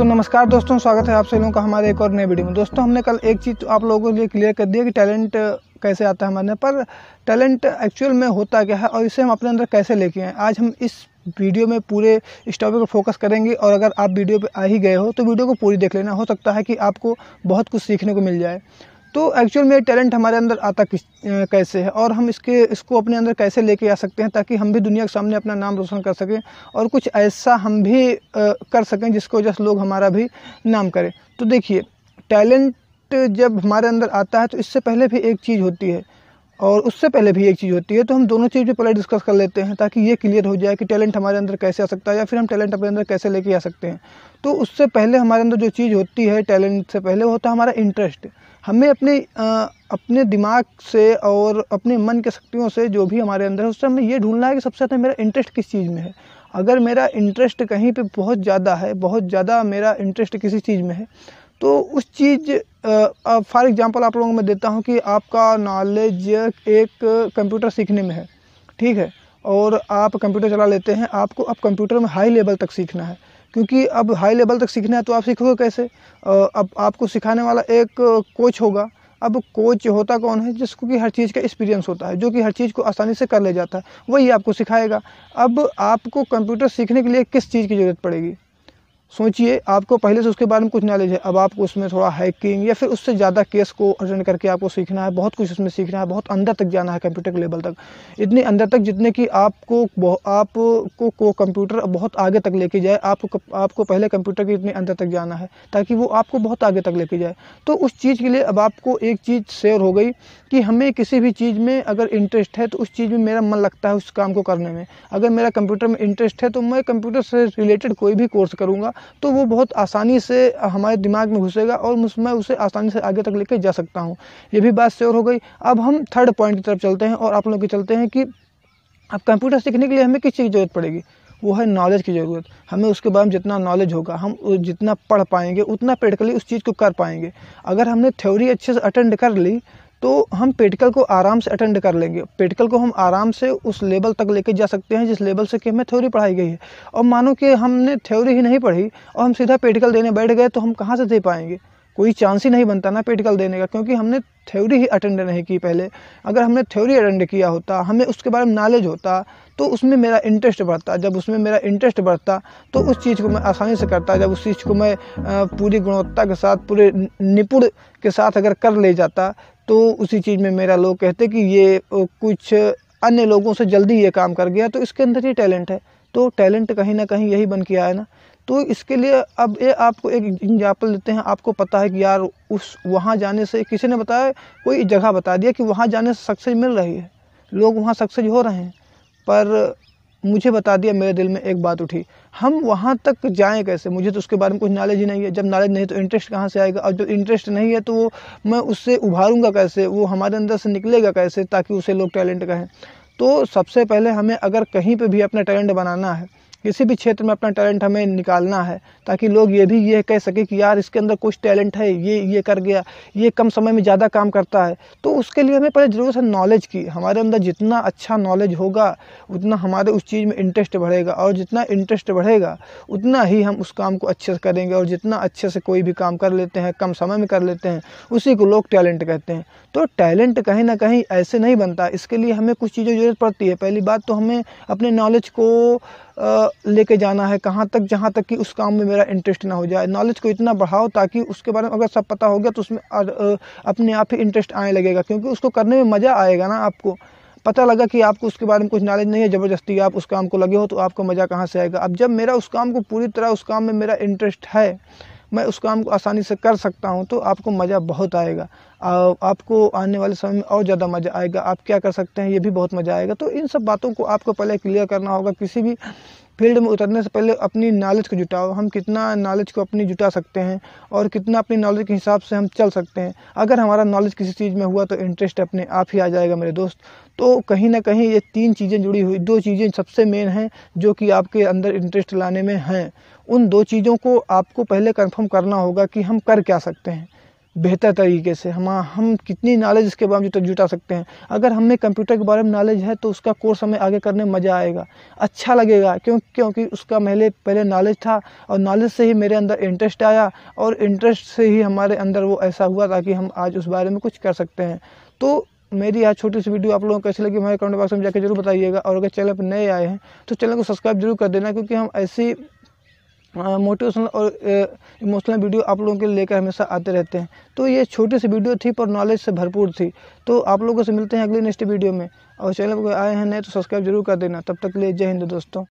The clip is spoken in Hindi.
तो नमस्कार दोस्तों स्वागत है आप सभी लोगों का हमारे एक और नए वीडियो में दोस्तों हमने कल एक चीज़ आप लोगों के लिए क्लियर कर दिया कि टैलेंट कैसे आता है हमारे पर टैलेंट एक्चुअल में होता क्या है और इसे हम अपने अंदर कैसे लेके आए आज हम इस वीडियो में पूरे इस टॉपिक पर फोकस करेंगे और अगर आप वीडियो पर आ ही गए हो तो वीडियो को पूरी देख लेना हो सकता है कि आपको बहुत कुछ सीखने को मिल जाए तो एक्चुअल में टैलेंट हमारे अंदर आता किस कैसे है और हम इसके इसको अपने अंदर कैसे लेके आ सकते हैं ताकि हम भी दुनिया के सामने अपना नाम रोशन कर सकें और कुछ ऐसा हम भी आ, कर सकें जिसको वजह से लोग हमारा भी नाम करें तो देखिए टैलेंट जब हमारे अंदर आता है तो इससे पहले भी एक चीज़ होती है और उससे पहले भी एक चीज़ होती है तो हम दोनों चीज़ भी पहले डिस्कस कर लेते हैं ताकि ये क्लियर हो जाए कि टैलेंट हमारे अंदर कैसे आ सकता है या फिर हम टैलेंट अपने अंदर कैसे लेके आ सकते हैं तो उससे पहले हमारे अंदर जो चीज़ होती है टैलेंट से पहले वो होता है हमारा इंटरेस्ट हमें अपने आ, अपने दिमाग से और अपने मन के शक्तियों से जो भी हमारे अंदर है उससे हमें ये ढूंढना है कि सबसे ज़्यादा मेरा इंटरेस्ट किस चीज़ में है अगर मेरा इंटरेस्ट कहीं पे बहुत ज़्यादा है बहुत ज़्यादा मेरा इंटरेस्ट किसी चीज़ में है तो उस चीज़ फॉर एग्ज़ाम्पल आप लोगों को मैं देता हूँ कि आपका नॉलेज एक कंप्यूटर सीखने में है ठीक है और आप कंप्यूटर चला लेते हैं आपको अब कंप्यूटर में हाई लेवल तक सीखना है क्योंकि अब हाई लेवल तक सीखना है तो आप सीखोगे कैसे अब आपको सिखाने वाला एक कोच होगा अब कोच होता कौन है जिसको कि हर चीज़ का एक्सपीरियंस होता है जो कि हर चीज़ को आसानी से कर ले जाता है वही आपको सिखाएगा अब आपको कंप्यूटर सीखने के लिए किस चीज़ की ज़रूरत पड़ेगी सोचिए आपको पहले से उसके बारे में कुछ नॉलेज है अब आपको उसमें थोड़ा हैकिंग या फिर उससे ज़्यादा केस को अटेंड करके आपको सीखना है बहुत कुछ उसमें सीखना है बहुत अंदर तक जाना है कंप्यूटर के लेवल तक इतने अंदर तक जितने कि आपको आपको को कंप्यूटर बहुत आगे तक लेके जाए आपको आपको पहले कंप्यूटर के इतने अंदर तक जाना है ताकि वो आपको बहुत आगे तक लेके जाए तो उस चीज़ के लिए अब आपको एक चीज़ शेयर हो गई कि हमें किसी भी चीज़ में अगर इंटरेस्ट है तो उस चीज़ में मेरा मन लगता है उस काम को करने में अगर मेरा कंप्यूटर में इंटरेस्ट है तो मैं कंप्यूटर से रिलेटेड कोई भी कोर्स करूँगा तो वो बहुत आसानी से हमारे दिमाग में घुसेगा और मैं उसे आसानी से आगे तक लेकर जा सकता हूँ ये भी बात श्योर हो गई अब हम थर्ड पॉइंट की तरफ चलते हैं और आप लोग के चलते हैं कि अब कंप्यूटर सीखने के लिए हमें किस चीज़ की ज़रूरत पड़ेगी वो है नॉलेज की ज़रूरत हमें उसके बारे में जितना नॉलेज होगा हम जितना पढ़ पाएंगे उतना प्रैक्टिकली उस चीज़ को कर पाएंगे अगर हमने थ्योरी अच्छे से अटेंड कर ली तो हम पेटिकल को आराम से अटेंड कर लेंगे पेटिकल को हम आराम से उस लेवल तक लेके जा सकते हैं जिस लेवल से कि हमें थ्योरी पढ़ाई गई है और मानो कि हमने थ्योरी ही नहीं पढ़ी और हम सीधा पेटिकल देने बैठ गए तो हम कहाँ से दे पाएंगे कोई चांस ही नहीं बनता ना प्रैक्टिकल देने का क्योंकि हमने थ्योरी ही अटेंड नहीं की पहले अगर हमने थ्योरी अटेंड किया होता हमें उसके बारे में नॉलेज होता तो उसमें मेरा इंटरेस्ट बढ़ता जब उसमें मेरा इंटरेस्ट बढ़ता तो उस चीज़ को मैं आसानी से करता जब उस चीज़ को मैं पूरी गुणवत्ता के साथ पूरे निपुण के साथ अगर कर ले जाता तो उसी चीज़ में मेरा लोग कहते कि ये कुछ अन्य लोगों से जल्दी ये काम कर गया तो इसके अंदर ये टैलेंट है तो टैलेंट कहीं ना कहीं यही बन के आया ना तो इसके लिए अब ये आपको एक एग्जाम्पल देते हैं आपको पता है कि यार उस वहाँ जाने से किसी ने बताया कोई जगह बता दिया कि वहाँ जाने से सक्सेस मिल रही है लोग वहाँ सक्सेस हो रहे हैं पर मुझे बता दिया मेरे दिल में एक बात उठी हम वहाँ तक जाएं कैसे मुझे तो उसके बारे में कुछ नॉलेज ही नहीं है जब नॉलेज नहीं तो इंटरेस्ट कहाँ से आएगा और जो इंटरेस्ट नहीं है तो वो मैं उससे उभारूंगा कैसे वो हमारे अंदर से निकलेगा कैसे ताकि उसे लोग टैलेंट कहें तो सबसे पहले हमें अगर कहीं पे भी अपना टैलेंट बनाना है किसी भी क्षेत्र में अपना टैलेंट हमें निकालना है ताकि लोग ये भी ये कह सके कि यार इसके अंदर कुछ टैलेंट है ये ये कर गया ये कम समय में ज़्यादा काम करता है तो उसके लिए हमें पहले ज़रूरत है नॉलेज की हमारे अंदर जितना अच्छा नॉलेज होगा उतना हमारे उस चीज़ में इंटरेस्ट बढ़ेगा और जितना इंटरेस्ट बढ़ेगा उतना ही हम उस काम को अच्छे से करेंगे और जितना अच्छे से कोई भी काम कर लेते हैं कम समय में कर लेते हैं उसी को लोग टैलेंट कहते हैं तो टैलेंट कहीं ना कहीं ऐसे नहीं बनता इसके लिए हमें कुछ चीज़ों की ज़रूरत पड़ती है पहली बात तो हमें अपने नॉलेज को लेके जाना है कहाँ तक जहाँ तक कि उस काम में मेरा इंटरेस्ट ना हो जाए नॉलेज को इतना बढ़ाओ ताकि उसके बारे में अगर सब पता हो गया तो उसमें अपने आप ही इंटरेस्ट आने लगेगा क्योंकि उसको करने में मज़ा आएगा ना आपको पता लगा कि आपको उसके बारे में कुछ नॉलेज नहीं है ज़बरदस्ती आप उस काम को लगे हो तो आपको मज़ा कहाँ से आएगा अब जब मेरा उस काम को पूरी तरह उस काम में मेरा इंटरेस्ट है मैं उस काम को आसानी से कर सकता हूँ तो आपको मज़ा बहुत आएगा आपको आने वाले समय में और ज़्यादा मज़ा आएगा आप क्या कर सकते हैं ये भी बहुत मज़ा आएगा तो इन सब बातों को आपको पहले क्लियर करना होगा किसी भी फील्ड में उतरने से पहले अपनी नॉलेज को जुटाओ हम कितना नॉलेज को अपनी जुटा सकते हैं और कितना अपनी नॉलेज के हिसाब से हम चल सकते हैं अगर हमारा नॉलेज किसी चीज़ में हुआ तो इंटरेस्ट अपने आप ही आ जाएगा मेरे दोस्त तो कहीं ना कहीं ये तीन चीज़ें जुड़ी हुई दो चीज़ें सबसे मेन हैं जो कि आपके अंदर इंटरेस्ट लाने में हैं उन दो चीज़ों को आपको पहले कंफर्म करना होगा कि हम कर क्या सकते हैं बेहतर तरीके से हम हम कितनी नॉलेज इसके बारे में जुटा सकते हैं अगर हमें कंप्यूटर के बारे में नॉलेज है तो उसका कोर्स हमें आगे करने में मज़ा आएगा अच्छा लगेगा क्यों क्योंकि उसका पहले पहले नॉलेज था और नॉलेज से ही मेरे अंदर इंटरेस्ट आया और इंटरेस्ट से ही हमारे अंदर वो ऐसा हुआ ताकि हम आज उस बारे में कुछ कर सकते हैं तो मेरी आज छोटी सी वीडियो आप लोगों को कैसी लगी हमारे कमेंट बॉक्स में जाकर जरूर बताइएगा और अगर चैनल पर नए आए हैं तो चैनल को सब्सक्राइब जरूर कर देना क्योंकि हम ऐसी मोटिवेशनल हाँ, और इमोशनल वीडियो आप लोगों के लिए लेकर हमेशा आते रहते हैं तो ये छोटी सी वीडियो थी पर नॉलेज से भरपूर थी तो आप लोगों से मिलते हैं अगले नेक्स्ट वीडियो में और चैनल पर आए हैं नए तो सब्सक्राइब जरूर कर देना तब तक ले जय हिंद दोस्तों